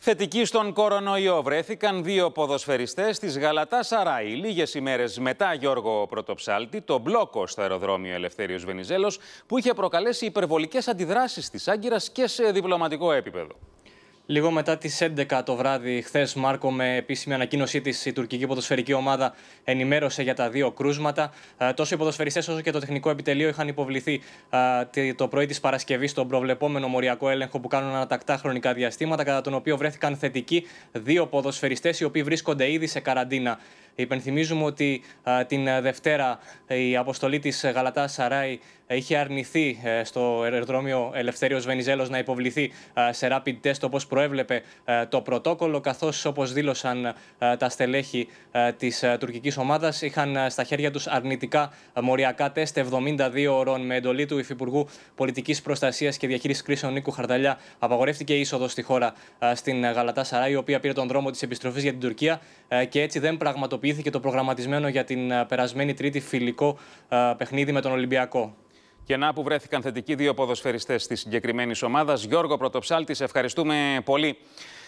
Θετικοί στον κορονοϊό βρέθηκαν δύο ποδοσφαιριστές της Γαλατά Σαράη. Λίγες ημέρες μετά Γιώργο Πρωτοψάλτη, το μπλόκο στο αεροδρόμιο Ελευθέριος Βενιζέλος, που είχε προκαλέσει υπερβολικές αντιδράσεις της Άγκυρας και σε διπλωματικό επίπεδο. Λίγο μετά τις 11 το βράδυ, χθες, Μάρκο, με επίσημη ανακοίνωσή της, η τουρκική ποδοσφαιρική ομάδα ενημέρωσε για τα δύο κρούσματα. Ε, τόσο οι ποδοσφαιριστές όσο και το τεχνικό επιτελείο είχαν υποβληθεί ε, το πρωί της Παρασκευής στον προβλεπόμενο μοριακό έλεγχο που κάνουν ανατακτά χρονικά διαστήματα, κατά τον οποίο βρέθηκαν θετικοί δύο ποδοσφαιριστές, οι οποίοι βρίσκονται ήδη σε καραντίνα. Υπενθυμίζουμε ότι την Δευτέρα η αποστολή της Γαλατάς Σαράι ε, είχε αρνηθεί ε, στο αεροδρόμιο Ελευθέριος Βενιζέλος να υποβληθεί σε rapid test όπως προέβλεπε ε, το πρωτόκολλο καθώς όπως δήλωσαν τα στελέχη της τουρκικής ομάδας είχαν στα χέρια τους αρνητικά μοριακά τεστ 72 ώρων με εντολή του Υφυπουργού Πολιτικής Προστασίας και Διαχείρισης Κρίσεων Νίκου Χαρταλιά απαγορεύτηκε η είσοδος στη χώρα στην Γαλατά Σαράι η οποία πήρε τον δρόμο της επιστροφής για την Τουρκία και έτσι δεν πραγματοποιήθηκε πραγματοποιήθηκε το προγραμματισμένο για την ε, περασμένη Τρίτη φιλικό ε, παιχνίδι με τον Ολυμπιακό. Και να που βρέθηκαν θετικοί δύο ποδοσφαιριστές της συγκεκριμένης ομάδας. Γιώργο Πρωτοψάλτης, ευχαριστούμε πολύ.